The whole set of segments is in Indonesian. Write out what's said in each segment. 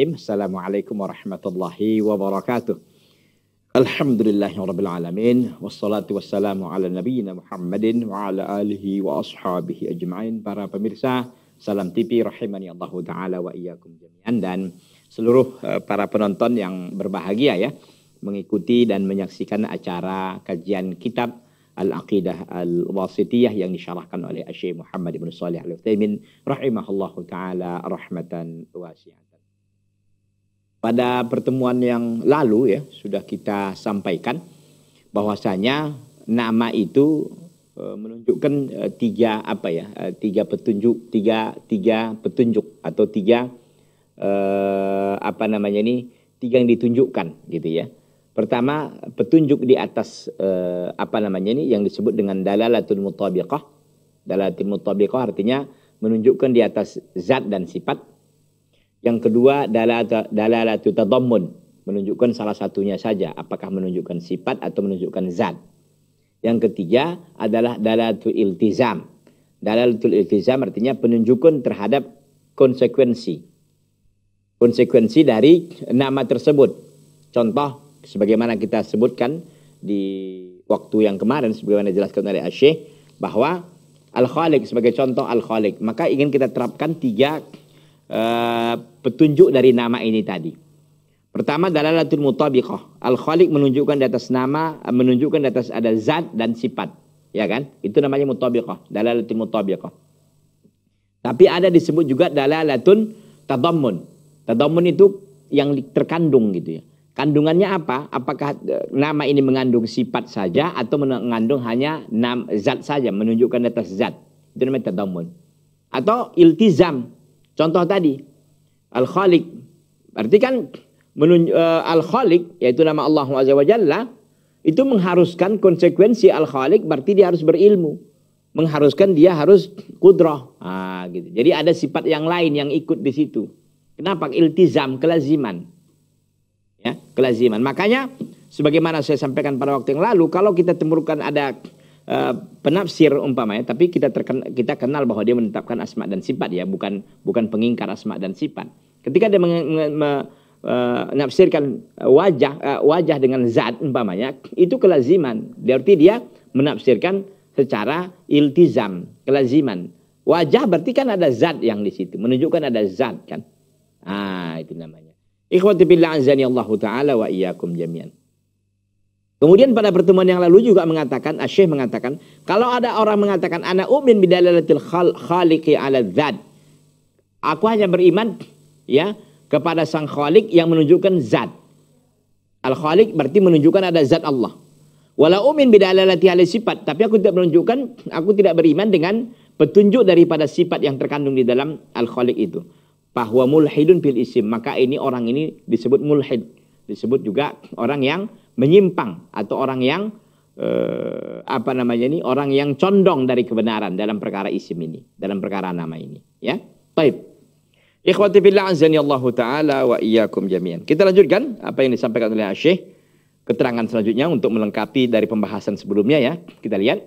Bismillahirrahmanirrahim. Assalamualaikum warahmatullahi wabarakatuh. alamin. Wassalatu wassalamu ala nabiyina Muhammadin wa ala alihi wa ashabihi ajma'in. Para pemirsa, salam tipi rahimani Allah Ta'ala wa iyakum jami'an. Dan seluruh eh, para penonton yang berbahagia ya. Mengikuti dan menyaksikan acara kajian kitab Al-Aqidah Al-Wasitiyah yang disyarahkan oleh Asyik Muhammad Ibn Salih al uthaymin rahimahullahu taala rahmatan wasi'an. Pada pertemuan yang lalu ya sudah kita sampaikan bahwasanya nama itu e, menunjukkan e, tiga apa ya e, tiga petunjuk tiga tiga petunjuk atau tiga eh, apa namanya ini tiga yang ditunjukkan gitu ya pertama petunjuk di atas eh, apa namanya ini yang disebut dengan dalalatul mutabiqah dalalatul mutabiqah artinya menunjukkan di atas zat dan sifat yang kedua dalalatu tadammun, menunjukkan salah satunya saja, apakah menunjukkan sifat atau menunjukkan zat. Yang ketiga adalah dalalatu iltizam. Dalalatu iltizam artinya penunjukan terhadap konsekuensi. Konsekuensi dari nama tersebut. Contoh sebagaimana kita sebutkan di waktu yang kemarin sebagaimana dijelaskan oleh Asyik bahwa Al-Khaliq sebagai contoh Al-Khaliq. Maka ingin kita terapkan tiga Eh, petunjuk dari nama ini tadi. Pertama dalalatul mutabiqah. Al-Khaliq menunjukkan di atas nama, eh, menunjukkan di atas ada zat dan sifat. Ya kan? Itu namanya mutabiqah, dalalatul mutabiqah. Tapi ada disebut juga dalalatun tadammun. Tadammun itu yang terkandung gitu ya. Kandungannya apa? Apakah eh, nama ini mengandung sifat saja atau mengandung hanya nam, zat saja, menunjukkan di atas zat. Itu namanya tadammun. Atau iltizam, Contoh tadi, Al-Khaliq. Berarti kan menunj- uh, Al-Khaliq, yaitu nama Allah Azza Jalla, itu mengharuskan konsekuensi Al-Khaliq, berarti dia harus berilmu. Mengharuskan dia harus kudroh. ah gitu. Jadi ada sifat yang lain yang ikut di situ. Kenapa? Iltizam, kelaziman. Ya, kelaziman. Makanya, sebagaimana saya sampaikan pada waktu yang lalu, kalau kita temukan ada Eh, penafsir umpamanya, tapi kita terken, kita kenal bahwa dia menetapkan asma dan sifat ya, bukan bukan pengingkar asma dan sifat. Ketika dia eh, menafsirkan wajah eh, wajah dengan zat umpamanya, itu kelaziman. Berarti dia menafsirkan secara iltizam, kelaziman. Wajah berarti kan ada zat yang di situ, menunjukkan ada zat kan. Ah, itu namanya. Ikhwati billah azani Allah taala wa iyyakum jami'an. Kemudian pada pertemuan yang lalu juga mengatakan, Asyih mengatakan, kalau ada orang mengatakan, anak umin bidalalatil khal khaliqi ala zat. Aku hanya beriman ya kepada sang khalik yang menunjukkan zat. Al khalik berarti menunjukkan ada zat Allah. Wala umin bidalalati ala sifat. Tapi aku tidak menunjukkan, aku tidak beriman dengan petunjuk daripada sifat yang terkandung di dalam al khalik itu. Bahwa mulhidun bil isim. Maka ini orang ini disebut mulhid. Disebut juga orang yang menyimpang atau orang yang eh, apa namanya ini orang yang condong dari kebenaran dalam perkara isim ini, dalam perkara nama ini, ya. Baik. Ikhwati fillah azani Allah taala wa iyyakum jami'an. Kita lanjutkan apa yang disampaikan oleh Syekh. Keterangan selanjutnya untuk melengkapi dari pembahasan sebelumnya ya. Kita lihat.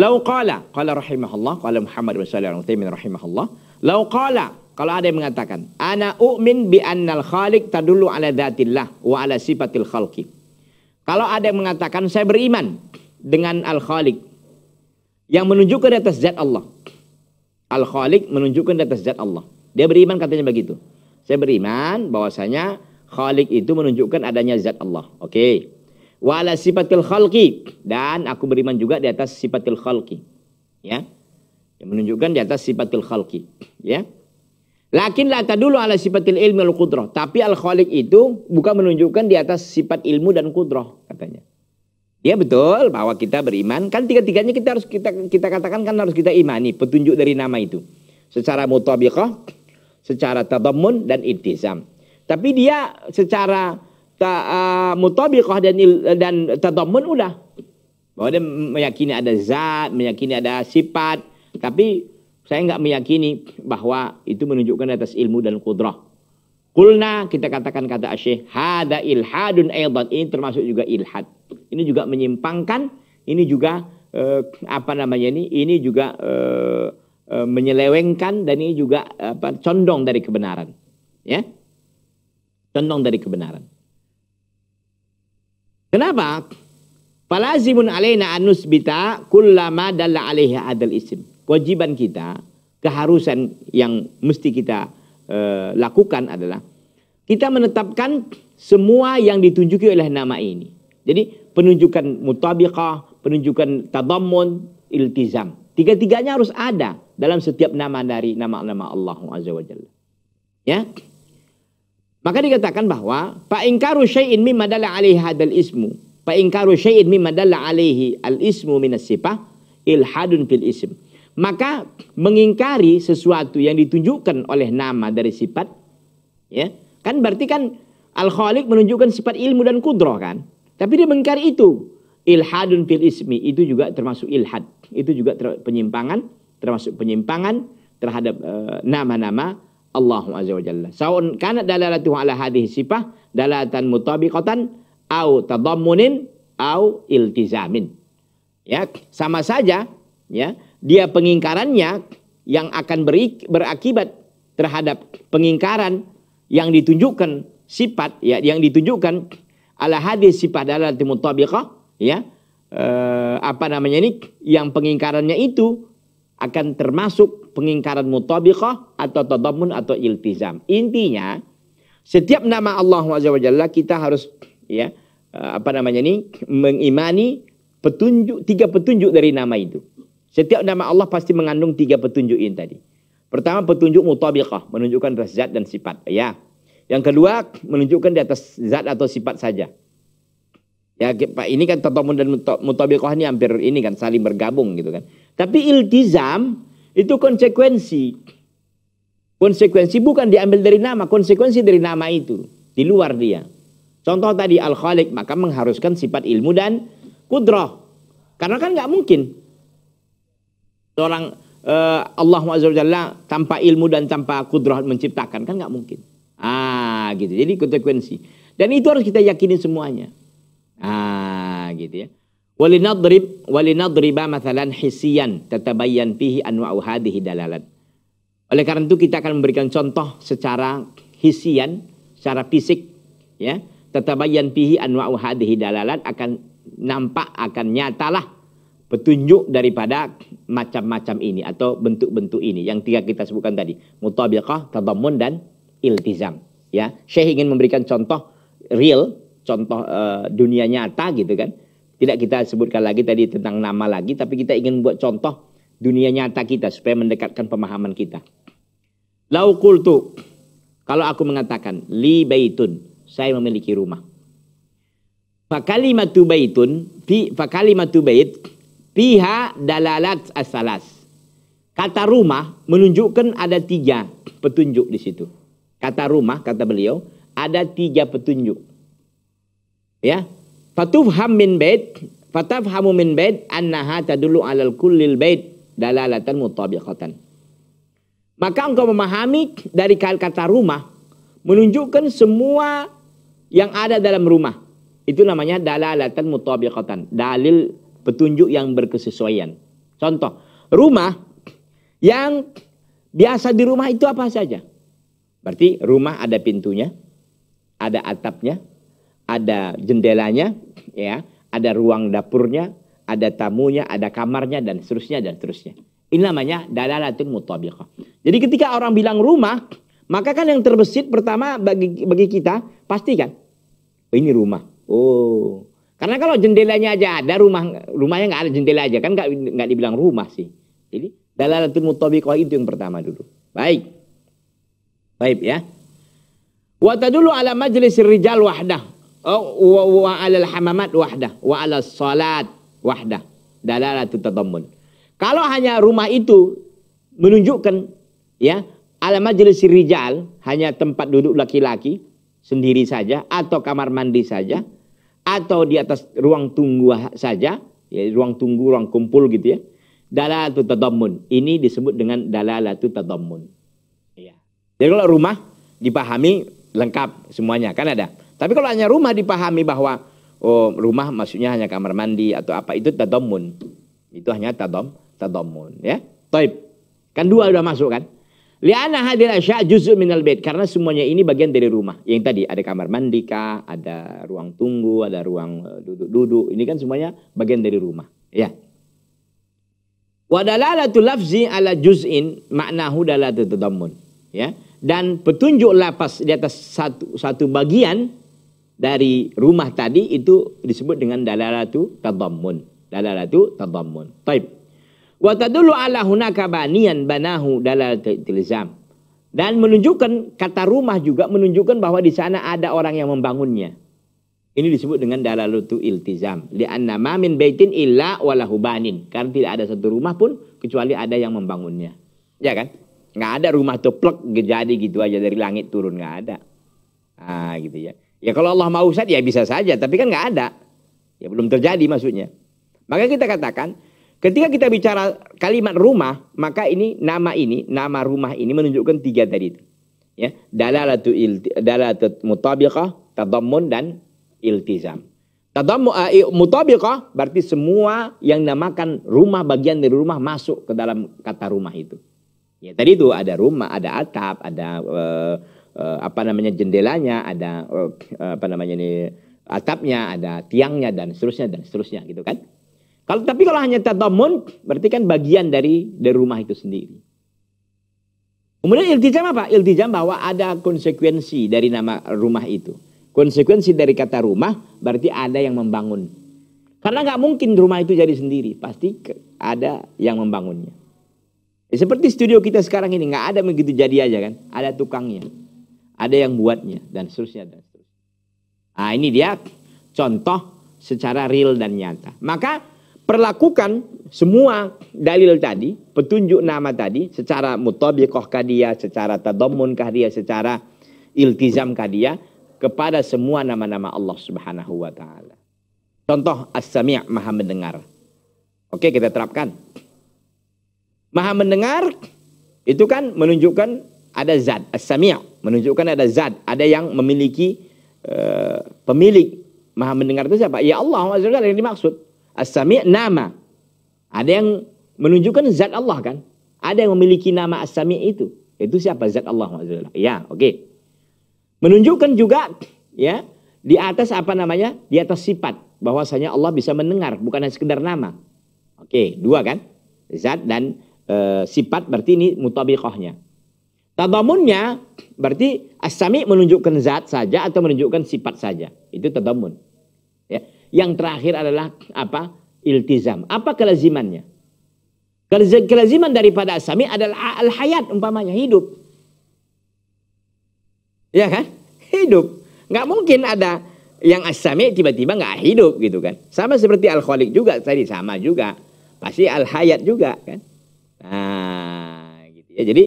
Lau qala qala rahimahullah qala Muhammad bin Shalih al-Utsaimin rahimahullah. Lau qala kalau ada yang mengatakan, ana u'min bi annal khaliq tadullu ala dhatillah wa ala sifatil khalqi. Kalau ada yang mengatakan saya beriman dengan al khaliq yang menunjukkan di atas zat Allah. Al khaliq menunjukkan di atas zat Allah. Dia beriman katanya begitu. Saya beriman bahwasanya khaliq itu menunjukkan adanya zat Allah. Oke. Okay. Wa ala sifatil khalqi dan aku beriman juga di atas sifatil khalqi. Ya. Yang menunjukkan di atas sifatil khalqi, ya. Lakin la tadulu ala sifatil ilmi wal qudrah. Tapi al khaliq itu bukan menunjukkan di atas sifat ilmu dan kudroh katanya. Ya betul bahwa kita beriman kan tiga-tiganya kita harus kita kita katakan kan harus kita imani petunjuk dari nama itu secara mutabiqah, secara tadammun dan iltizam. Tapi dia secara ta, uh, mutabiqah dan dan tadammun udah bahwa dia meyakini ada zat, meyakini ada sifat, tapi saya nggak meyakini bahwa itu menunjukkan atas ilmu dan kudrah. Kulna kita katakan kata Asyih, hada ilhadun aydan. Ini termasuk juga ilhad. Ini juga menyimpangkan, ini juga eh, apa namanya ini, ini juga eh, eh, menyelewengkan dan ini juga apa, condong dari kebenaran. Ya, condong dari kebenaran. Kenapa? Falazimun alaina anusbita kullama dalla alaihi adal isim kewajiban kita, keharusan yang mesti kita e, lakukan adalah kita menetapkan semua yang ditunjuki oleh nama ini. Jadi penunjukan mutabiqah, penunjukan tadammun, iltizam. Tiga-tiganya harus ada dalam setiap nama dari nama-nama Allah Azza wa Jalla. Ya. Maka dikatakan bahwa fa ingkaru syai'in mimma dalla alaihi hadzal ismu, fa ingkaru syai'in mimma dalla alaihi al ismu minas sifah ilhadun fil ism. Maka mengingkari sesuatu yang ditunjukkan oleh nama dari sifat ya. Kan berarti kan Al-Khaliq menunjukkan sifat ilmu dan kudroh kan. Tapi dia mengingkari itu. Ilhadun fil ismi itu juga termasuk ilhad. Itu juga ter penyimpangan, termasuk penyimpangan terhadap eh, nama-nama uh, Allah Azza wa Jalla. Saun kana dalalatuhu ala hadhihi sifah dalatan mutabiqatan au tadammunin au iltizamin. Ya, sama saja ya dia pengingkarannya yang akan beri, berakibat terhadap pengingkaran yang ditunjukkan sifat ya yang ditunjukkan ala hadis sifat dalam mutabiqah ya eh, apa namanya ini yang pengingkarannya itu akan termasuk pengingkaran mutabiqah atau tadamun atau iltizam intinya setiap nama Allah wajah Allah kita harus ya eh, apa namanya ini mengimani petunjuk tiga petunjuk dari nama itu setiap nama Allah pasti mengandung tiga petunjuk ini tadi. Pertama petunjuk mutabiqah, menunjukkan zat dan sifat. Ya. Yang kedua menunjukkan di atas zat atau sifat saja. Ya, Pak, ini kan tatamun dan mutabiqah ini hampir ini kan saling bergabung gitu kan. Tapi iltizam itu konsekuensi. Konsekuensi bukan diambil dari nama, konsekuensi dari nama itu di luar dia. Contoh tadi al khalik maka mengharuskan sifat ilmu dan kudrah. Karena kan nggak mungkin seorang uh, Allah Azza tanpa ilmu dan tanpa kudrah menciptakan kan nggak mungkin. Ah, gitu. Jadi konsekuensi. Dan itu harus kita yakini semuanya. Ah, gitu ya. Walinadrib walinadriba masalan hisian tatabayyan fihi anwa'u hadhihi hidalalat Oleh karena itu kita akan memberikan contoh secara hisian, secara fisik ya. Tatabayyan fihi anwa'u hadhihi hidalalat akan nampak akan nyatalah petunjuk daripada macam-macam ini atau bentuk-bentuk ini yang tiga kita sebutkan tadi mutabiqah, tadammun dan iltizam ya Syekh ingin memberikan contoh real contoh uh, dunia nyata gitu kan tidak kita sebutkan lagi tadi tentang nama lagi tapi kita ingin membuat contoh dunia nyata kita supaya mendekatkan pemahaman kita laukultu kultu kalau aku mengatakan li baitun saya memiliki rumah Fakalimatu baitun fi fakalimatu bait Fiha dalalat asalas. Kata rumah menunjukkan ada tiga petunjuk di situ. Kata rumah, kata beliau, ada tiga petunjuk. Ya, fatufham min bait, fatafhamu min bait annaha tadullu alal kullil bait dalalatan mutabiqatan. Maka engkau memahami dari kata rumah menunjukkan semua yang ada dalam rumah. Itu namanya dalalatan mutabiqatan, dalil petunjuk yang berkesesuaian. Contoh, rumah yang biasa di rumah itu apa saja? Berarti rumah ada pintunya, ada atapnya, ada jendelanya, ya, ada ruang dapurnya, ada tamunya, ada kamarnya dan seterusnya dan seterusnya. Ini namanya dalalatun mutabiqah. Jadi ketika orang bilang rumah, maka kan yang terbesit pertama bagi bagi kita pasti kan oh, ini rumah. Oh, karena kalau jendelanya aja ada rumah rumahnya nggak ada jendela aja kan nggak nggak dibilang rumah sih. Jadi dalalatul mutabiqah itu yang pertama dulu. Baik. Baik ya. Wa tadullu ala majlis rijal wahdah oh, wa wa ala hamamat wahdah wa ala salat wahdah. Dalalatul tadammun. Kalau hanya rumah itu menunjukkan ya ala majlis rijal hanya tempat duduk laki-laki sendiri saja atau kamar mandi saja atau di atas ruang tunggu saja, ya, ruang tunggu, ruang kumpul gitu ya. Dalalatu tadammun. Ini disebut dengan dalalatu tadammun. Ya. Jadi kalau rumah dipahami lengkap semuanya, kan ada. Tapi kalau hanya rumah dipahami bahwa oh, rumah maksudnya hanya kamar mandi atau apa itu tadammun. Itu hanya tadam tadammun ya. Taib. Kan dua sudah masuk kan? Liana hadir asya juzu minal bed karena semuanya ini bagian dari rumah. Yang tadi ada kamar mandi kah, ada ruang tunggu, ada ruang eh, duduk-duduk. Ini kan semuanya bagian dari rumah. Ya. Wa tu lafzi ala juz'in maknahu tu tadammun. Ya. Dan petunjuk lapas di atas satu satu bagian dari rumah tadi itu disebut dengan dalalatu tadammun. Dalalatu tadammun. Taib. Wa tadullu ala hunaka banian banahu dalal tilzam. Dan menunjukkan kata rumah juga menunjukkan bahwa di sana ada orang yang membangunnya. Ini disebut dengan dalalutu iltizam. anna ma min baitin illa walahu banin. Karena tidak ada satu rumah pun kecuali ada yang membangunnya. Ya kan? Nggak ada rumah plek jadi gitu aja dari langit turun. Nggak ada. Ah gitu ya. Ya kalau Allah mau Ustaz ya bisa saja. Tapi kan nggak ada. Ya belum terjadi maksudnya. Maka kita katakan Ketika kita bicara kalimat rumah, maka ini nama ini, nama rumah ini menunjukkan tiga tadi itu. Ya, dalalatu il dalalatu mutabiqah, tadammun dan iltizam. Tadammu eh, mutabiqah berarti semua yang namakan rumah bagian dari rumah masuk ke dalam kata rumah itu. Ya, tadi itu ada rumah, ada atap, ada uh, uh, apa namanya jendelanya, ada uh, apa namanya ini atapnya, ada tiangnya dan seterusnya dan seterusnya gitu kan. Kalau tapi kalau hanya tadamun berarti kan bagian dari dari rumah itu sendiri. Kemudian iltijam apa? Iltijam bahwa ada konsekuensi dari nama rumah itu. Konsekuensi dari kata rumah berarti ada yang membangun. Karena nggak mungkin rumah itu jadi sendiri, pasti ada yang membangunnya. Ya, seperti studio kita sekarang ini nggak ada begitu jadi aja kan, ada tukangnya, ada yang buatnya dan seterusnya dan seterusnya. Nah ini dia contoh secara real dan nyata. Maka perlakukan semua dalil tadi, petunjuk nama tadi secara mutabiqah kadia, secara tadammun kadia, secara iltizam kadia kepada semua nama-nama Allah Subhanahu wa taala. Contoh as-sami' maha mendengar. Oke, kita terapkan. Maha mendengar itu kan menunjukkan ada zat as-sami' menunjukkan ada zat, ada yang memiliki uh, pemilik. Maha mendengar itu siapa? Ya Allah Azza yang dimaksud. As-Sami' nama. Ada yang menunjukkan zat Allah kan? Ada yang memiliki nama As-Sami' itu. Itu siapa zat Allah Ya, oke. Okay. Menunjukkan juga ya di atas apa namanya? Di atas sifat bahwasanya Allah bisa mendengar bukan hanya sekedar nama. Oke, okay, dua kan? Zat dan e, sifat berarti ini mutabiqahnya. Tadamunnya berarti asami menunjukkan zat saja atau menunjukkan sifat saja. Itu tadamun. Ya. Yang terakhir adalah apa? Iltizam. Apa kelazimannya? Kelaziman daripada asami adalah al-hayat umpamanya hidup. Ya kan? Hidup. Nggak mungkin ada yang asami tiba-tiba nggak hidup gitu kan. Sama seperti al juga tadi sama juga. Pasti al-hayat juga kan. Nah, gitu ya. Jadi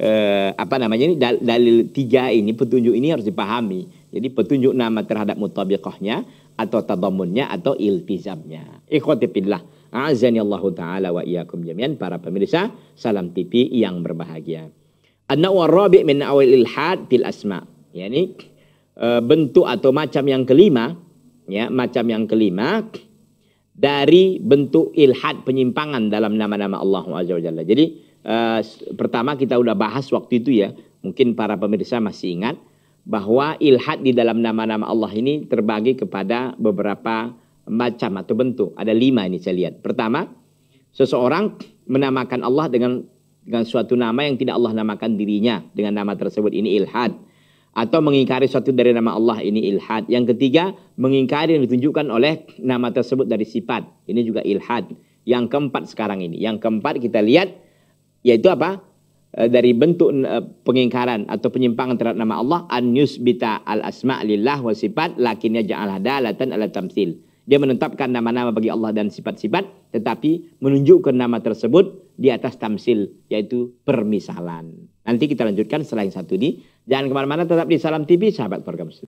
eh, apa namanya ini dalil tiga ini petunjuk ini harus dipahami. Jadi petunjuk nama terhadap mutabiqahnya atau tadamunnya atau iltizamnya. Ikhwatibillah. A'azani Allah Ta'ala wa iyakum jami'an para pemirsa Salam TV yang berbahagia. An-nawa min awil ilhad fil asma. Ya ini e, bentuk atau macam yang kelima. Ya, macam yang kelima dari bentuk ilhad penyimpangan dalam nama-nama Allah Azza Jadi uh, pertama kita udah bahas waktu itu ya, mungkin para pemirsa masih ingat bahwa ilhad di dalam nama-nama Allah ini terbagi kepada beberapa macam atau bentuk. Ada lima ini saya lihat. Pertama, seseorang menamakan Allah dengan dengan suatu nama yang tidak Allah namakan dirinya dengan nama tersebut ini ilhad atau mengingkari suatu dari nama Allah ini ilhad. Yang ketiga, mengingkari yang ditunjukkan oleh nama tersebut dari sifat. Ini juga ilhad. Yang keempat sekarang ini. Yang keempat kita lihat yaitu apa? Eh, dari bentuk eh, pengingkaran atau penyimpangan terhadap nama Allah an yusbita al asma lillah wa sifat lakinnya ja'alah dalatan ala tamthil dia menetapkan nama-nama bagi Allah dan sifat-sifat tetapi menunjukkan nama tersebut di atas tamsil yaitu permisalan nanti kita lanjutkan selain satu ini jangan kemana-mana tetap di salam TV sahabat program muslim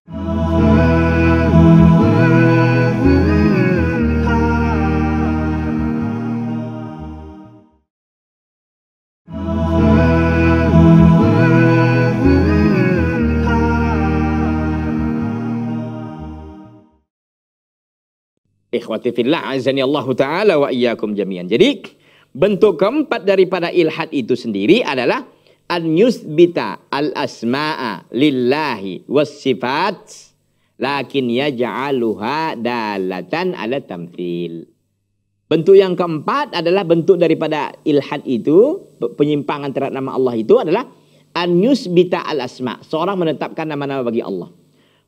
ikhwati fillah azani Allah taala wa iyyakum jami'an. Jadi bentuk keempat daripada ilhad itu sendiri adalah an yusbita al asma'a lillahi was sifat lakin yaj'aluha dalatan ala tamthil. Bentuk yang keempat adalah bentuk daripada ilhad itu, penyimpangan terhadap nama Allah itu adalah an yusbita al asma. Seorang menetapkan nama-nama bagi Allah.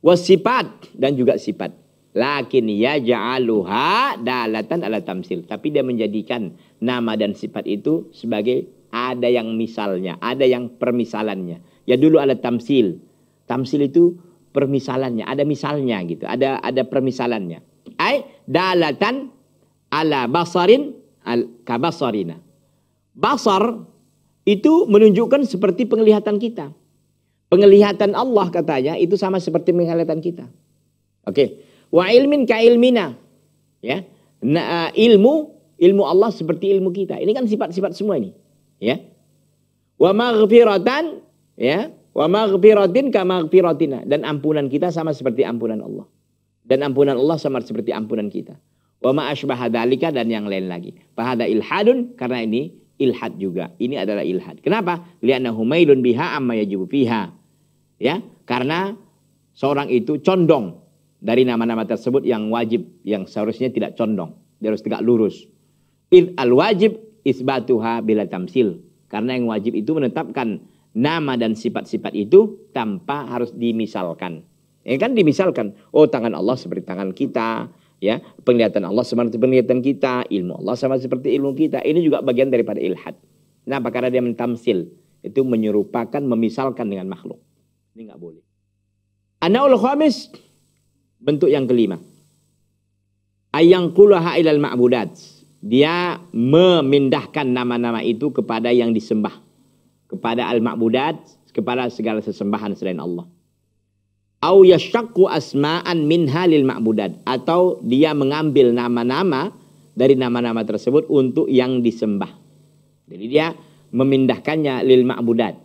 Was sifat dan juga sifat. Lakin ya ja'aluha dalatan ala tamsil. Tapi dia menjadikan nama dan sifat itu sebagai ada yang misalnya, ada yang permisalannya. Ya dulu ala tamsil. Tamsil itu permisalannya, ada misalnya gitu, ada ada permisalannya. Ai dalatan ala basarin al kabasarina. Basar itu menunjukkan seperti penglihatan kita. Penglihatan Allah katanya itu sama seperti penglihatan kita. Oke. Okay. Wa ilmin ka ilmina. Ya. Nah, ilmu ilmu Allah seperti ilmu kita. Ini kan sifat-sifat semua ini. Ya. Wa maghfiratan ya. Wa maghfiratin ka maghfiratina dan ampunan kita sama seperti ampunan Allah. Dan ampunan Allah sama seperti ampunan kita. Wa ma asbaha dalika dan yang lain lagi. Fahada ilhadun karena ini ilhad juga. Ini adalah ilhad. Kenapa? Lianna humailun biha amma yajibu fiha. Ya, karena seorang itu condong dari nama-nama tersebut yang wajib yang seharusnya tidak condong, dia harus tegak lurus. Id al wajib isbatuha bila tamsil. Karena yang wajib itu menetapkan nama dan sifat-sifat itu tanpa harus dimisalkan. Ya kan dimisalkan. Oh tangan Allah seperti tangan kita, ya penglihatan Allah seperti penglihatan kita, ilmu Allah sama seperti ilmu kita. Ini juga bagian daripada ilhad. Kenapa? Karena dia mentamsil. Itu menyerupakan, memisalkan dengan makhluk. Ini nggak boleh. Anaul khamis bentuk yang kelima. Ayang kulaha ilal ma'budat. Dia memindahkan nama-nama itu kepada yang disembah. Kepada al-ma'budat, kepada segala sesembahan selain Allah. Au yashakku asma'an min halil ma'budat. Atau dia mengambil nama-nama dari nama-nama tersebut untuk yang disembah. Jadi dia memindahkannya lil ma'budat.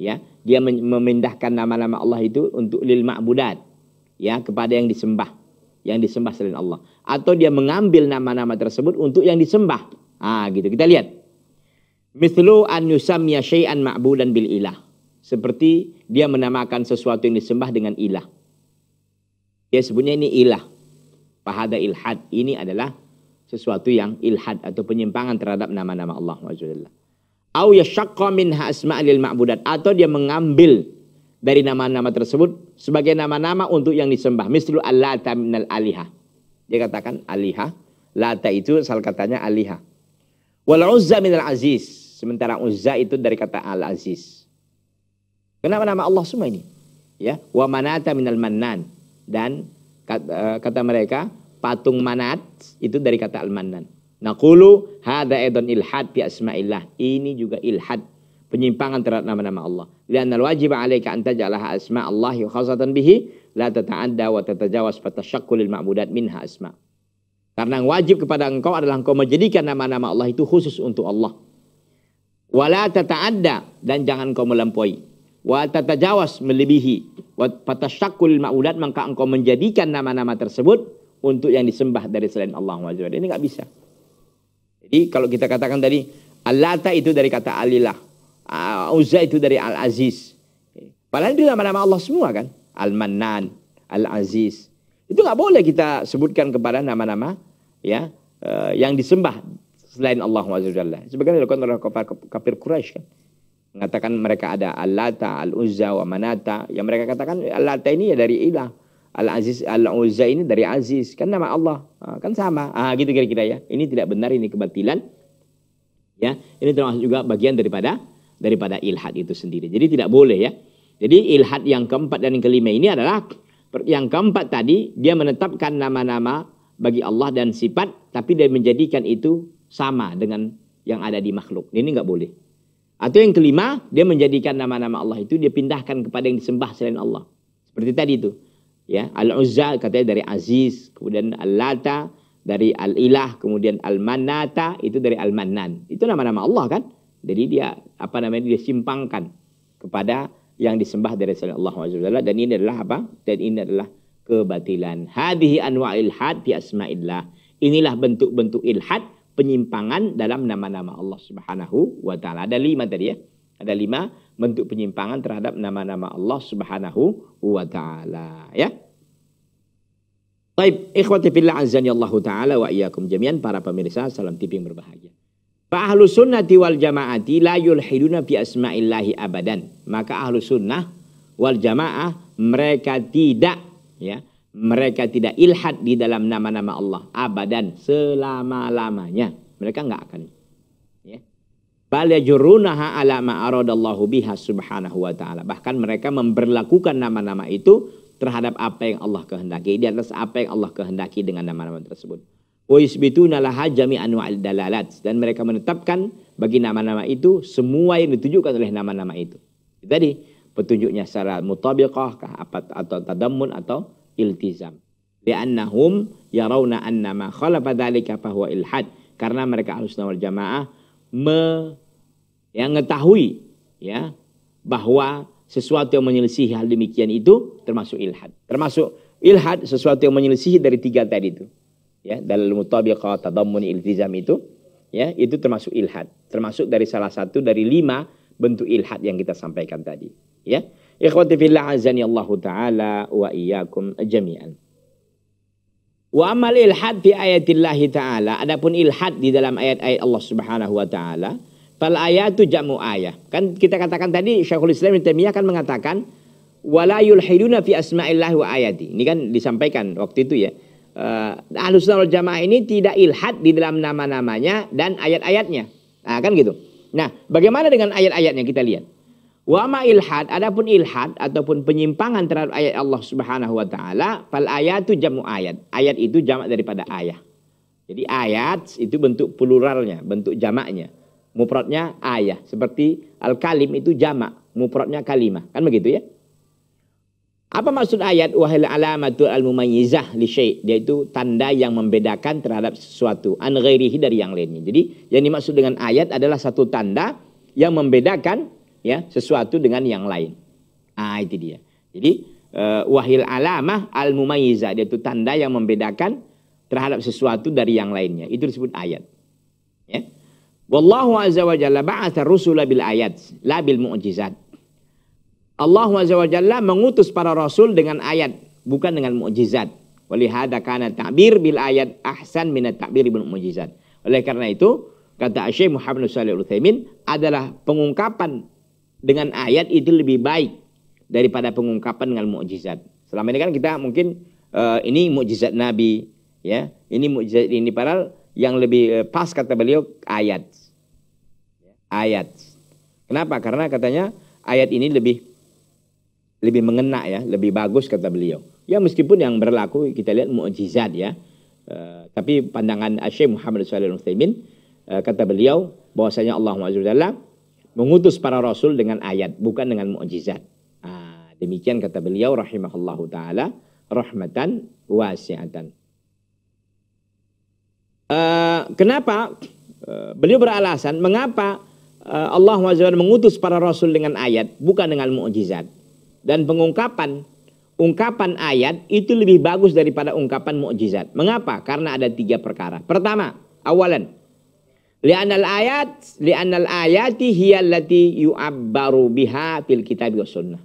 Ya, dia memindahkan nama-nama Allah itu untuk lil ma'budat ya kepada yang disembah, yang disembah selain Allah atau dia mengambil nama-nama tersebut untuk yang disembah. Ah, gitu. Kita lihat. Mithlu an yusamya syai'an ma'budan bil ilah. Seperti dia menamakan sesuatu yang disembah dengan ilah. Dia sebutnya ini ilah. Pahada ilhad. Ini adalah sesuatu yang ilhad atau penyimpangan terhadap nama-nama Allah. Au yashaqqa minha asma'lil ma'budat. Atau dia mengambil dari nama-nama tersebut sebagai nama-nama untuk yang disembah. Mislu Allata minal alihah. Dia katakan alihah. Lata itu asal katanya alihah. Wal uzza minal aziz. Sementara uzza itu dari kata al-aziz. Kenapa nama Allah semua ini? Ya, wa manata minal mannan dan kata, eh, kata mereka patung manat itu dari kata al-mannan. Naqulu hadza aidan ilhad bi asma'illah. Ini juga ilhad penyimpangan terhadap nama-nama Allah. al wajib alaika an taj'alaha asma Allah khasatan bihi la tata'adda wa tatajawaz fatashaqqulil ma'budat minha asma. Karena yang wajib kepada engkau adalah engkau menjadikan nama-nama Allah itu khusus untuk Allah. la tata'adda dan jangan engkau melampaui. Wa tatajawas melebihi. Wa fatashaqqulil ma'budat maka engkau menjadikan nama-nama tersebut untuk yang disembah dari selain Allah Ini nggak bisa. Jadi kalau kita katakan tadi Alata itu dari kata alilah uh, Uzza itu dari Al-Aziz. Padahal itu nama-nama Allah semua kan. Al-Mannan, Al-Aziz. Itu nggak boleh kita sebutkan kepada nama-nama ya uh, yang disembah selain Allah Subhanahu Sebagaimana dilakukan oleh kafir Quraisy kan. Mengatakan mereka ada Al-Lata, Al-Uzza, wa Manata. Yang mereka katakan Al-Lata ini ya dari ilah. Al-Aziz, Al-Uzza ini dari Aziz. Kan nama Allah. Ah, kan sama. Ah, gitu kira-kira ya. Ini tidak benar, ini kebatilan. Ya, ini termasuk juga bagian daripada daripada ilhad itu sendiri. Jadi tidak boleh ya. Jadi ilhad yang keempat dan yang kelima ini adalah yang keempat tadi dia menetapkan nama-nama bagi Allah dan sifat tapi dia menjadikan itu sama dengan yang ada di makhluk. Ini nggak boleh. Atau yang kelima, dia menjadikan nama-nama Allah itu dia pindahkan kepada yang disembah selain Allah. Seperti tadi itu. Ya, Al-Uzza katanya dari Aziz, kemudian Al-Lata dari Al-Ilah, kemudian Al-Manata itu dari Al-Mannan. Itu nama-nama Allah kan? Jadi dia apa namanya dia simpangkan kepada yang disembah dari selain Allah Subhanahu dan ini adalah apa? Dan ini adalah kebatilan. Hadhihi anwa ilhad fi asma'illah. Inilah bentuk-bentuk ilhad penyimpangan dalam nama-nama Allah Subhanahu wa taala. Ada lima tadi ya. Ada lima bentuk penyimpangan terhadap nama-nama Allah Subhanahu wa taala ya. Baik, ikhwati fillah azani Allah taala wa iyyakum jami'an para pemirsa salam TV berbahagia. Fa ahlu sunnati wal jamaati la yulhiduna bi asma'illahi abadan. Maka ahlu sunnah wal jamaah mereka tidak ya mereka tidak ilhad di dalam nama-nama Allah abadan selama-lamanya. Mereka nggak akan ya. Bal yajrunaha ala ma aradallahu biha subhanahu wa ta'ala. Bahkan mereka memberlakukan nama-nama itu terhadap apa yang Allah kehendaki di atas apa yang Allah kehendaki dengan nama-nama tersebut wa yusbituna laha jami'an wa'al dalalat dan mereka menetapkan bagi nama-nama itu semua yang ditunjukkan oleh nama-nama itu. Tadi petunjuknya secara mutabiqah kah apa atau tadammun atau iltizam. Li'annahum yarawna anna ma khalafa dzalika fahuwa ilhad karena mereka Ahlussunnah wal Jamaah me, yang mengetahui ya bahwa sesuatu yang menyelisih hal demikian itu termasuk ilhad. Termasuk ilhad sesuatu yang menyelisih dari tiga tadi itu ya dalil mutabiqah tadammun iltizam itu ya itu termasuk ilhad termasuk dari salah satu dari lima bentuk ilhad yang kita sampaikan tadi ya ikhwati fillah azani Allah taala wa iyyakum jami'an wa amal ilhad fi ayatillah taala adapun ilhad di dalam ayat-ayat Allah Subhanahu wa taala fal ayatu jamu ayah kan kita katakan tadi Syekhul Islam Ibnu Taimiyah kan mengatakan wala yulhiduna fi asma'illah wa ayati ini kan disampaikan waktu itu ya uh, Ahlussunnah wal Jamaah ini tidak ilhad di dalam nama-namanya dan ayat-ayatnya. Nah, kan gitu. Nah, bagaimana dengan ayat-ayatnya kita lihat. Wa ma ilhad adapun ilhad ataupun penyimpangan terhadap ayat Allah Subhanahu wa taala, fal ayatu jamu ayat. Ayat itu jamak daripada ayah. Jadi ayat itu bentuk pluralnya, bentuk jamaknya. Mufradnya ayah, seperti al-kalim itu jamak, mufradnya kalimah. Kan begitu ya? Apa maksud ayat wahil alamatu al mumayyizah li syai' itu tanda yang membedakan terhadap sesuatu an ghairihi dari yang lainnya. Jadi yang dimaksud dengan ayat adalah satu tanda yang membedakan ya sesuatu dengan yang lain. Ah itu dia. Jadi uh, wahil alamah al mumayyizah itu tanda yang membedakan terhadap sesuatu dari yang lainnya. Itu disebut ayat. Ya. Wallahu azza wa jalla ba'atsa rusula bil ayat la bil mu'jizat. Allah SWT mengutus para rasul dengan ayat, bukan dengan mukjizat. Walihada kana takbir bil ayat ahsan minat takbir ibnu mukjizat. Oleh karena itu, kata Syekh Muhammad Salih Utsaimin adalah pengungkapan dengan ayat itu lebih baik daripada pengungkapan dengan mukjizat. Selama ini kan kita mungkin uh, ini mukjizat Nabi, ya. Ini mukjizat ini padahal yang lebih uh, pas kata beliau ayat. Ayat. Kenapa? Karena katanya ayat ini lebih lebih mengena ya, lebih bagus kata beliau. Ya meskipun yang berlaku kita lihat mukjizat ya. Uh, tapi pandangan Syekh Muhammad saw eh, kata beliau bahwasanya Allah Subhanahu mengutus para rasul dengan ayat bukan dengan mukjizat. Uh, demikian kata beliau rahimahullahu taala rahmatan wasiatan. Uh, kenapa uh, beliau beralasan mengapa uh, Allah SWT mengutus para rasul dengan ayat bukan dengan mukjizat? dan pengungkapan ungkapan ayat itu lebih bagus daripada ungkapan mukjizat. Mengapa? Karena ada tiga perkara. Pertama, awalan. Li'anal ayat, li'anal ayati hiyallati yu'abbaru biha fil kitab wa sunnah.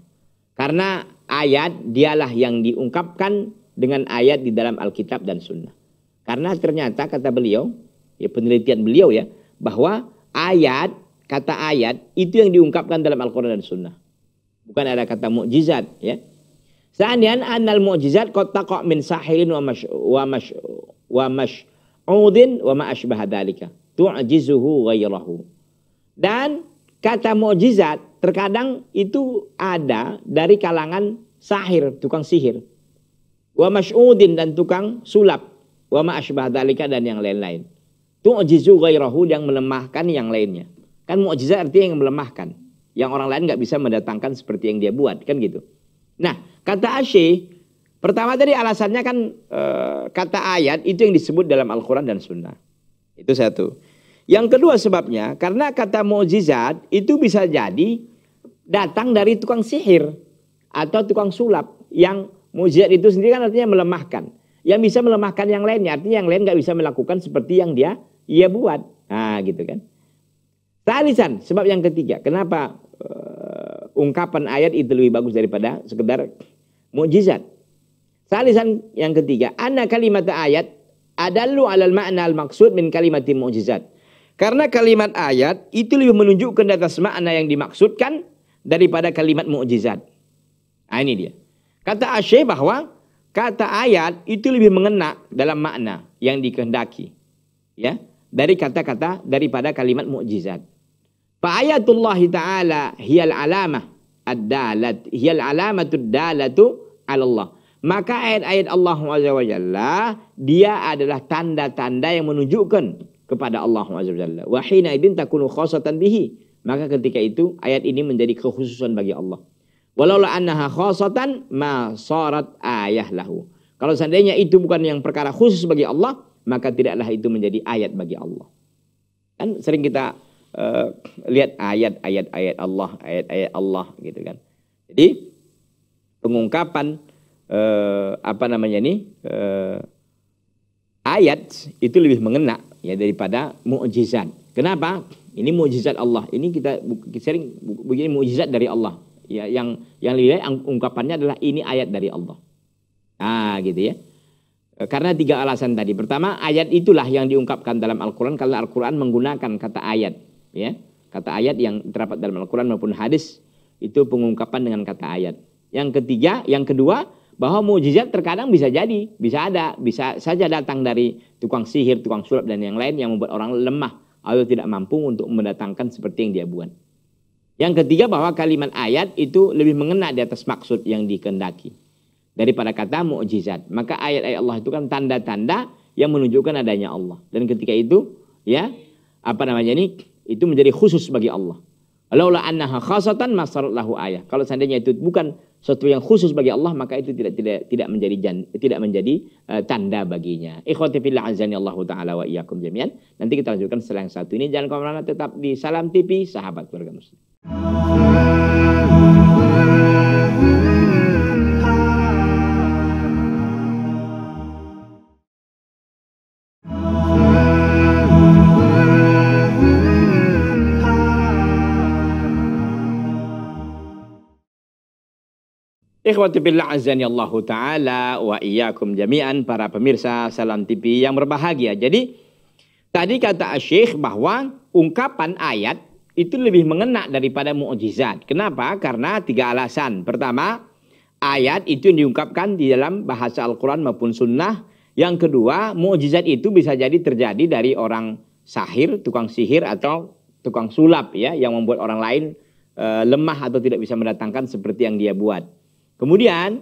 Karena ayat dialah yang diungkapkan dengan ayat di dalam Alkitab dan Sunnah. Karena ternyata kata beliau, ya penelitian beliau ya, bahwa ayat, kata ayat itu yang diungkapkan dalam Al-Quran dan Sunnah. Bukan ada kata mukjizat ya. Seandainya anal mukjizat kok min sahirin wa mash wa mash wa mash udin wa ma asbah dzalika tu'jizuhu ghairahu. Dan kata mukjizat terkadang itu ada dari kalangan sahir, tukang sihir. Wa udin dan tukang sulap. Wa ma ashbah dalika dan yang lain-lain. Tu'jizu ghairahu yang melemahkan yang lainnya. Kan mukjizat artinya yang melemahkan yang orang lain nggak bisa mendatangkan seperti yang dia buat kan gitu. Nah kata Asy pertama tadi alasannya kan e, kata ayat itu yang disebut dalam Al-Quran dan Sunnah itu satu. Yang kedua sebabnya karena kata mukjizat itu bisa jadi datang dari tukang sihir atau tukang sulap yang mukjizat itu sendiri kan artinya melemahkan. Yang bisa melemahkan yang lainnya artinya yang lain nggak bisa melakukan seperti yang dia ia buat. Nah gitu kan. Talisan sebab yang ketiga. Kenapa ungkapan ayat itu lebih bagus daripada sekedar mukjizat. Salisan yang ketiga, anak kalimat ayat adallu alal makna al maksud min kalimat mukjizat. Karena kalimat ayat itu lebih menunjukkan atas makna yang dimaksudkan daripada kalimat mukjizat. Nah, ini dia. Kata Asyik bahwa kata ayat itu lebih mengena dalam makna yang dikehendaki. Ya, dari kata-kata daripada kalimat mukjizat. Fa ayatullah ta'ala hiyal alamah ad-dalat hiyal tu dalatu Allah. Maka ayat-ayat Allah SWT, dia adalah tanda-tanda yang menunjukkan kepada Allah SWT. wa hina idin takunu khosatan bihi. Maka ketika itu ayat ini menjadi kekhususan bagi Allah. walaulah annaha khosatan ma sarat ayah lahu. Kalau seandainya itu bukan yang perkara khusus bagi Allah, maka tidaklah itu menjadi ayat bagi Allah. Kan sering kita uh, lihat ayat-ayat ayat Allah, ayat-ayat Allah gitu kan. Jadi pengungkapan uh, apa namanya ini uh, ayat itu lebih mengena ya daripada mukjizat. Kenapa? Ini mukjizat Allah. Ini kita sering begini mukjizat dari Allah. Ya, yang yang lebih baik ungkapannya adalah ini ayat dari Allah. Ah, gitu ya. Karena tiga alasan tadi. Pertama, ayat itulah yang diungkapkan dalam Al-Quran karena Al-Quran menggunakan kata ayat ya kata ayat yang terdapat dalam Al-Quran maupun hadis itu pengungkapan dengan kata ayat yang ketiga yang kedua bahwa mujizat terkadang bisa jadi bisa ada bisa saja datang dari tukang sihir tukang sulap dan yang lain yang membuat orang lemah atau tidak mampu untuk mendatangkan seperti yang dia buat yang ketiga bahwa kalimat ayat itu lebih mengena di atas maksud yang dikendaki daripada kata mukjizat. Maka ayat-ayat Allah itu kan tanda-tanda yang menunjukkan adanya Allah. Dan ketika itu ya apa namanya ini itu menjadi khusus bagi Allah. Laula annaha khasatan masarat lahu ayah. Kalau seandainya itu bukan sesuatu yang khusus bagi Allah maka itu tidak tidak tidak menjadi jan, tidak menjadi uh, tanda baginya. Ikhwati fillah azani Allah taala wa iyyakum jami'an. Nanti kita lanjutkan setelah yang satu ini jangan kemana mana tetap di Salam TV sahabat keluarga muslim. Ikhwati billah azani Allah taala wa iyyakum jami'an para pemirsa Salam TV yang berbahagia. Jadi tadi kata Syekh bahwa ungkapan ayat itu lebih mengena daripada mujizat Kenapa? Karena tiga alasan. Pertama, ayat itu yang diungkapkan di dalam bahasa Al-Qur'an maupun sunnah. Yang kedua, mujizat itu bisa jadi terjadi dari orang sahir, tukang sihir atau tukang sulap ya yang membuat orang lain eh, lemah atau tidak bisa mendatangkan seperti yang dia buat. Kemudian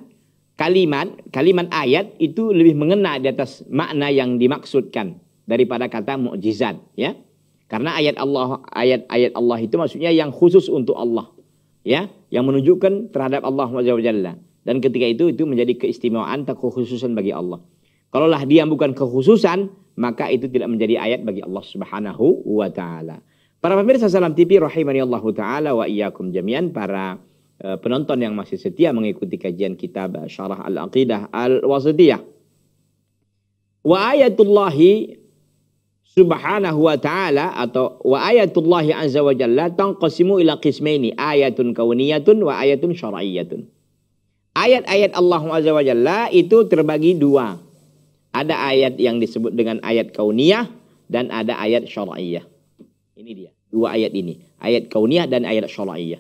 kalimat kalimat ayat itu lebih mengena di atas makna yang dimaksudkan daripada kata mukjizat ya. Karena ayat Allah ayat-ayat Allah itu maksudnya yang khusus untuk Allah ya, yang menunjukkan terhadap Allah Subhanahu dan ketika itu itu menjadi keistimewaan atau kekhususan bagi Allah. Kalaulah dia bukan kekhususan, maka itu tidak menjadi ayat bagi Allah Subhanahu wa taala. Para pemirsa Salam TV rahimani Allah taala wa iyyakum jami'an para Eh, penonton yang masih setia mengikuti kajian kitab eh, Syarah Al-Aqidah Al-Wasitiyah. Wa ayatullahi subhanahu wa ta'ala atau wa ayatullahi azza wa jalla tanqasimu ila qismaini ayatun kauniyatun wa ayatun syara'iyatun. Ayat-ayat Allah azza wa jalla itu terbagi dua. Ada ayat yang disebut dengan ayat kauniyah dan ada ayat syara'iyah. Ini dia, dua ayat ini, ayat kauniyah dan ayat syara'iyah.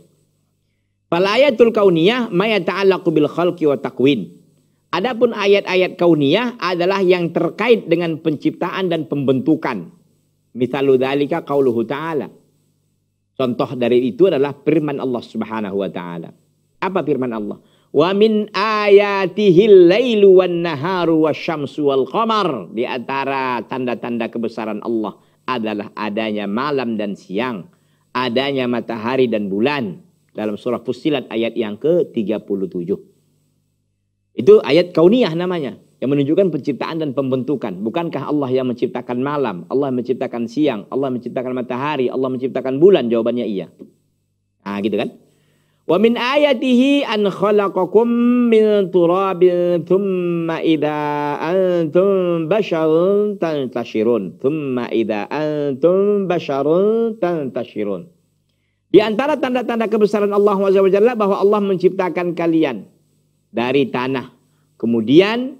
Falayatul kauniyah maya yata'allaqu bil khalqi wa takwin. Adapun ayat-ayat kauniyah adalah yang terkait dengan penciptaan dan pembentukan. Misalu dalika qauluhu ta'ala. Contoh dari itu adalah firman Allah Subhanahu wa taala. Apa firman Allah? Wa min ayatihi lailu wan naharu wasyamsu wal qamar. Di antara tanda-tanda kebesaran Allah adalah adanya malam dan siang, adanya matahari dan bulan, dalam surah Fussilat ayat yang ke-37. Itu ayat kauniyah namanya yang menunjukkan penciptaan dan pembentukan. Bukankah Allah yang menciptakan malam, Allah menciptakan siang, Allah menciptakan matahari, Allah menciptakan bulan? Jawabannya iya. Ah, gitu kan? Wa min ayatihi an khalaqakum min turabin thumma idza antum basharun tantashirun. Thumma idza antum basharun tantashirun. Di antara tanda-tanda kebesaran Allah SWT bahwa Allah menciptakan kalian dari tanah. Kemudian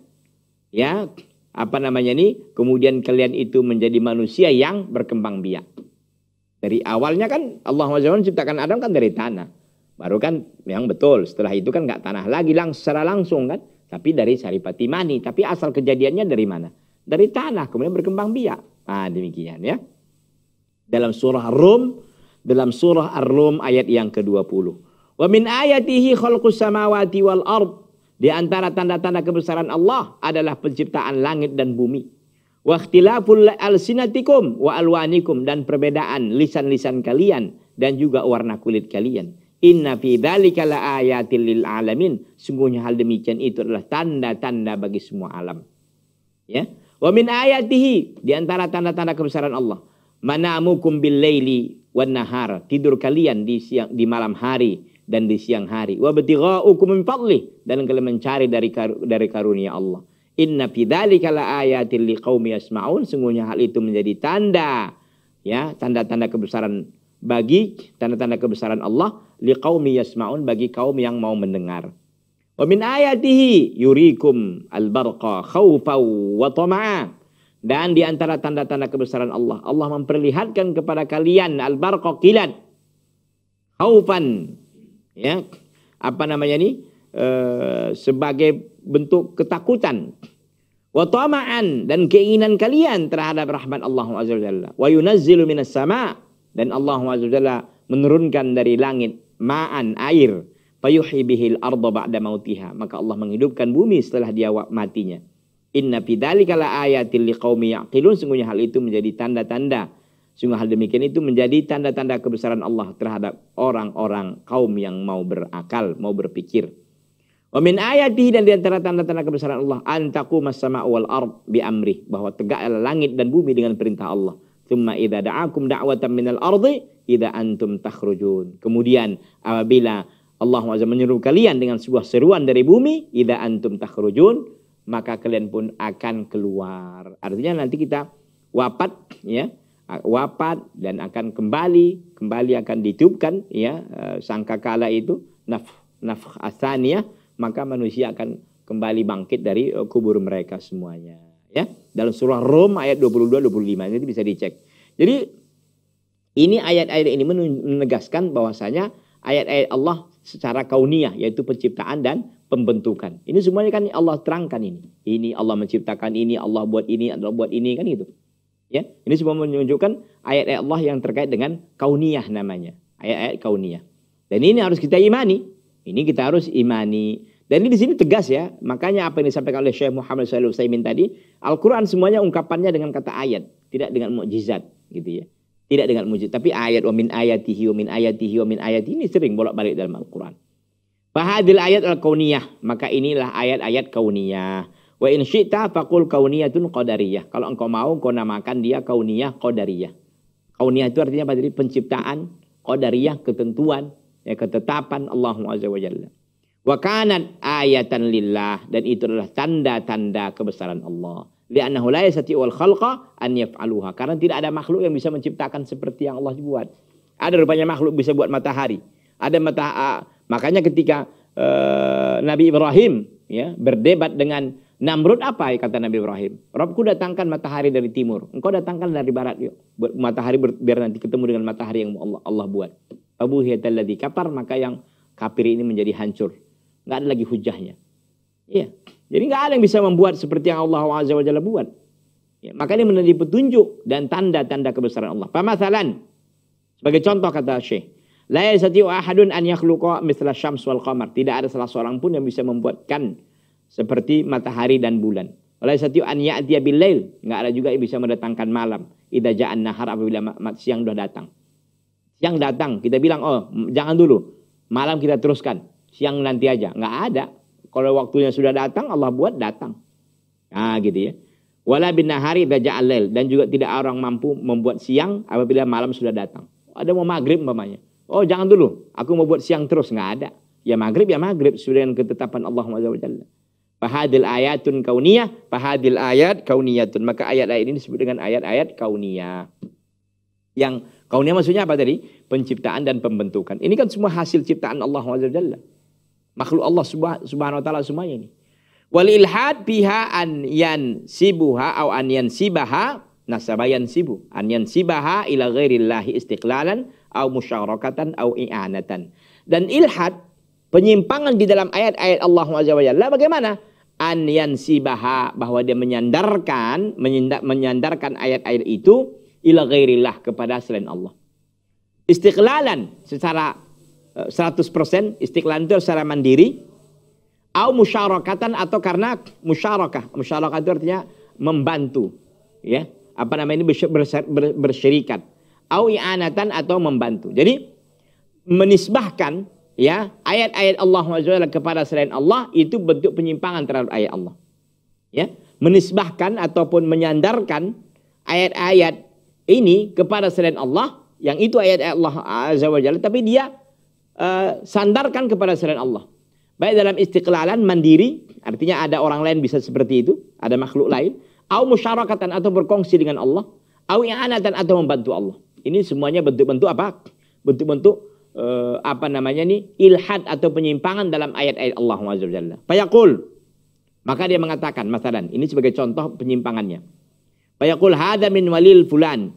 ya apa namanya ini? Kemudian kalian itu menjadi manusia yang berkembang biak. Dari awalnya kan Allah SWT menciptakan Adam kan dari tanah. Baru kan yang betul setelah itu kan nggak tanah lagi lang secara langsung kan. Tapi dari saripati mani. Tapi asal kejadiannya dari mana? Dari tanah kemudian berkembang biak. Nah demikian ya. Dalam surah Rum dalam surah Ar-Rum ayat yang ke-20. Wa min ayatihi khalqus samawati wal ard. Di antara tanda-tanda kebesaran Allah adalah penciptaan langit dan bumi. Wa ikhtilaful alsinatikum wa alwanikum dan perbedaan lisan-lisan kalian dan juga warna kulit kalian. Inna fi dzalika laayatil lil alamin. Sungguhnya hal demikian itu adalah tanda-tanda bagi semua alam. Ya. Wa min ayatihi di antara tanda-tanda kebesaran Allah manamukum bil laili wan nahar tidur kalian di siang di malam hari dan di siang hari wa batighaukum min fadli dan kalian mencari dari dari karunia Allah inna fi dzalika laayatil liqaumi yasmaun sungguhnya hal itu menjadi tanda ya tanda-tanda kebesaran bagi tanda-tanda kebesaran Allah liqaumi yasmaun bagi kaum yang mau mendengar wa min ayatihi yurikum barqa khaufan wa tama'a dan di antara tanda-tanda kebesaran Allah, Allah memperlihatkan kepada kalian al kokilan, khaufan ya apa namanya ini e, sebagai bentuk ketakutan wa tama'an dan keinginan kalian terhadap rahmat Allah azza wajalla wa yunazzilu minas sama dan Allah azza wajalla menurunkan dari langit ma'an air fayuhyi bihil arda ba'da mautiha maka Allah menghidupkan bumi setelah dia matinya Inna bidzalika la kaum liqaumi yaqilun sungguhnya hal itu menjadi tanda-tanda sungguh hal demikian itu menjadi tanda-tanda kebesaran Allah terhadap orang-orang kaum yang mau berakal, mau berpikir. Wa min ayati dan di antara tanda-tanda kebesaran Allah antaku masama wal ard bi amri bahwa tegaklah langit dan bumi dengan perintah Allah. Tsumma idza da'akum da'watan minal ardi idza antum takhrujun. Kemudian apabila Allah Azza menyuruh kalian dengan sebuah seruan dari bumi, idza antum takhrujun, maka kalian pun akan keluar. Artinya nanti kita wafat ya, wafat dan akan kembali, kembali akan ditiupkan ya eh, sangka kala itu naf naf asaniyah, maka manusia akan kembali bangkit dari eh, kubur mereka semuanya ya. Dalam surah Rom ayat 22 25 jadi bisa dicek. Jadi ini ayat-ayat ini menegaskan bahwasanya ayat-ayat Allah secara kauniyah yaitu penciptaan dan pembentukan. Ini semuanya kan Allah terangkan ini. Ini Allah menciptakan ini, Allah buat ini, Allah buat ini kan gitu. Ya, ini semua menunjukkan ayat-ayat Allah yang terkait dengan kauniyah namanya, ayat-ayat kauniyah. Dan ini harus kita imani. Ini kita harus imani. Dan ini di sini tegas ya. Makanya apa yang disampaikan oleh Syekh Muhammad Shalih Utsaimin tadi, Al-Qur'an semuanya ungkapannya dengan kata ayat, tidak dengan mukjizat gitu ya. Tidak dengan mukjizat, tapi ayat wa min ayatihi wa min ayatihi wa min ayatihi ini sering bolak-balik dalam Al-Qur'an. Fahadil ayat al-kauniyah. Maka inilah ayat-ayat kauniyah. Wa in syi'ta faqul kauniyatun qadariyah. Kalau engkau mau, engkau namakan dia kauniyah qadariyah. Kauniyah itu artinya apa? Jadi penciptaan, qadariyah ketentuan, ya ketetapan Allah Azza wa Jalla. Wa kanat ayatan lillah dan itu adalah tanda-tanda kebesaran Allah. Li'annahu la yastati'ul khalqa an yaf'aluha. Karena tidak ada makhluk yang bisa menciptakan seperti yang Allah buat. Ada rupanya makhluk bisa buat matahari. Ada matahari Makanya ketika uh, Nabi Ibrahim ya berdebat dengan Namrud apa ya kata Nabi Ibrahim? Robku datangkan matahari dari timur, engkau datangkan dari barat yuk. Matahari ber, biar nanti ketemu dengan matahari yang Allah Allah buat. Abu hiyatalladhi kapar maka yang kafir ini menjadi hancur. Gak ada lagi hujahnya. Iya. Jadi nggak ada yang bisa membuat seperti yang Allah Azza wa Jalla buat. Ya, maka ini menjadi petunjuk dan tanda-tanda kebesaran Allah. Pemasalan. Sebagai contoh kata Syekh. La yastati'u ahadun an yakhluqa mithla syams wal qamar. Tidak ada salah seorang pun yang bisa membuatkan seperti matahari dan bulan. Wala yastati'u an ya'tiya bil lail. Enggak ada juga yang bisa mendatangkan malam. Idza ja'an nahar apabila siang sudah datang. Siang datang, kita bilang, "Oh, jangan dulu. Malam kita teruskan. Siang nanti aja." Enggak ada. Kalau waktunya sudah datang, Allah buat datang. Nah, gitu ya. Wala bin nahari dan juga tidak orang mampu membuat siang apabila malam sudah datang. Ada mau maghrib mamanya. Oh jangan dulu, aku mau buat siang terus nggak ada. Ya maghrib ya maghrib sesuai dengan ketetapan Allah Subhanahu Fahadil ayatun kauniyah, fahadil ayat kauniyatun. Maka ayat-ayat ini disebut dengan ayat-ayat kauniyah. Yang kauniyah maksudnya apa tadi? Penciptaan dan pembentukan. Ini kan semua hasil ciptaan Allah Subhanahu Makhluk Allah Subhanahu wa taala semuanya ini. Wal ilhad biha an yan sibuha au an yan sibaha nasabayan sibu an yan sibaha ila ghairillahi istiqlalan au musyarakatan au i'anatan. Dan ilhad penyimpangan di dalam ayat-ayat Allah Azza bagaimana? An yansibaha bahwa dia menyandarkan menyandarkan ayat-ayat itu ila ghairillah kepada selain Allah. Istiqlalan secara 100% eh, istiqlal itu secara mandiri au musyarakatan atau karena musyarakah. Musyarakah itu artinya membantu ya. Apa namanya ini bersyirikat au i'anatan atau membantu. Jadi menisbahkan ya ayat-ayat Allah SWT kepada selain Allah itu bentuk penyimpangan terhadap ayat Allah. Ya, menisbahkan ataupun menyandarkan ayat-ayat ini kepada selain Allah yang itu ayat-ayat Allah Azza wa tapi dia uh, sandarkan kepada selain Allah. Baik dalam istiqlalan mandiri, artinya ada orang lain bisa seperti itu, ada makhluk lain, au musyarakatan atau berkongsi dengan Allah, au i'anatan atau membantu Allah. Ini semuanya bentuk-bentuk apa? Bentuk-bentuk uh, apa namanya nih? Ilhad atau penyimpangan dalam ayat-ayat Allah Azza Fayaqul. Maka dia mengatakan, masalah ini sebagai contoh penyimpangannya. Bayakul hada min walil fulan.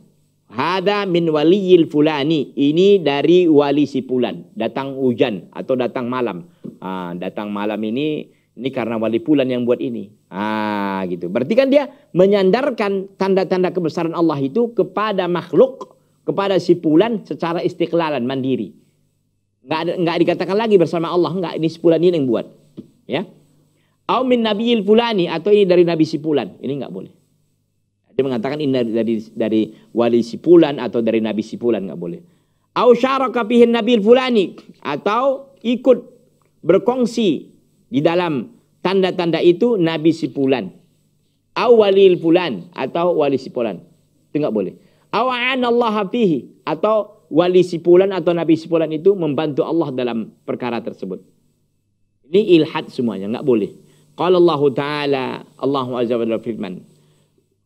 Hada min waliyil fulani. Ini dari wali si fulan. Datang hujan atau datang malam. Ah, datang malam ini ini karena wali fulan yang buat ini. Ah, gitu. Berarti kan dia menyandarkan tanda-tanda kebesaran Allah itu kepada makhluk kepada si pulan secara istiqlalan mandiri. Nggak, nggak dikatakan lagi bersama Allah, nggak ini si pulan ini yang buat. Ya. Au min nabiyil fulani atau ini dari nabi si pulan Ini nggak boleh. Dia mengatakan ini dari, dari, dari wali si pulan atau dari nabi si pulan nggak boleh. Au syaraka fihin nabiyil fulani atau ikut berkongsi di dalam tanda-tanda itu nabi si pulan Au walil Fulan atau wali si pulan Itu nggak boleh. Awan Allah fihi atau wali sipulan atau nabi sipulan itu membantu Allah dalam perkara tersebut. Ini ilhad semuanya, nggak boleh. Qala Allah Ta'ala, Allah Azza wa Jalla firman.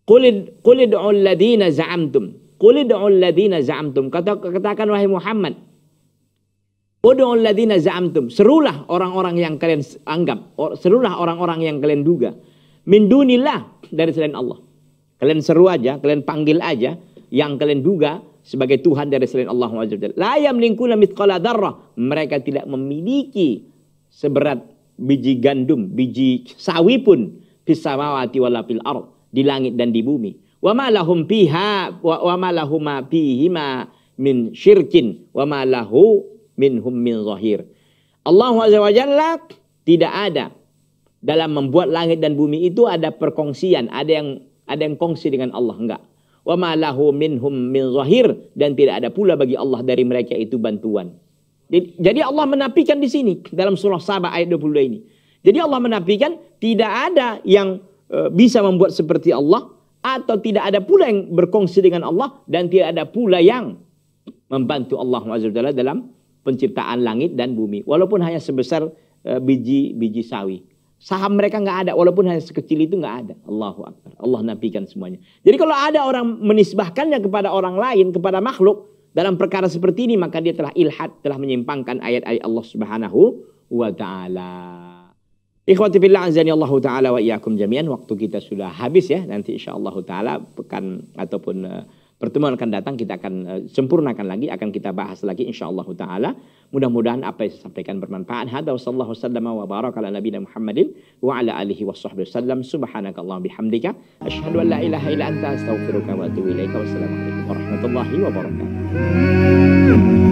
Qulid Qulidu alladziina za'amtum. Qulidu alladziina za'amtum. Kata, katakan wahai Muhammad. Qulidu alladziina za'amtum. Serulah orang-orang yang kalian anggap, serulah orang-orang yang kalian duga. Min dunillah dari selain Allah. Kalian seru aja, kalian panggil aja yang kalian duga sebagai Tuhan dari selain Allah SWT. layak Mereka tidak memiliki seberat biji gandum, biji sawi pun fisamawati wala di langit dan di bumi. Wa ma lahum min syirkin wa minhum min zahir. Allah SWT tidak ada dalam membuat langit dan bumi itu ada perkongsian, ada yang ada yang kongsi dengan Allah enggak wa ma minhum min zahir dan tidak ada pula bagi Allah dari mereka itu bantuan. Jadi Allah menafikan di sini dalam surah Saba ayat 22 ini. Jadi Allah menafikan tidak ada yang e, bisa membuat seperti Allah atau tidak ada pula yang berkongsi dengan Allah dan tidak ada pula yang membantu Allah Azza dalam penciptaan langit dan bumi walaupun hanya sebesar biji-biji e, sawi. Saham mereka nggak ada, walaupun hanya sekecil itu nggak ada. Allahu Akbar. Allah nafikan semuanya. Jadi kalau ada orang menisbahkannya kepada orang lain, kepada makhluk, dalam perkara seperti ini, maka dia telah ilhat telah menyimpangkan ayat-ayat Allah subhanahu wa ta'ala. Ikhwati fillah azani Allah ta'ala wa iyyakum jami'an. Waktu kita sudah habis ya, nanti insya Allah ta'ala pekan ataupun eh, pertemuan akan datang kita akan eh, sempurnakan lagi akan kita bahas lagi insyaallah taala mudah-mudahan apa yang saya sampaikan bermanfaat hada sallallahu sallama wa baraka ala nabina muhammadin wa ala alihi wa sahbihi subhanakallah bihamdika asyhadu an la ilaha illa anta astaghfiruka wa atubu ilaika wassalamu alaikum warahmatullahi wabarakatuh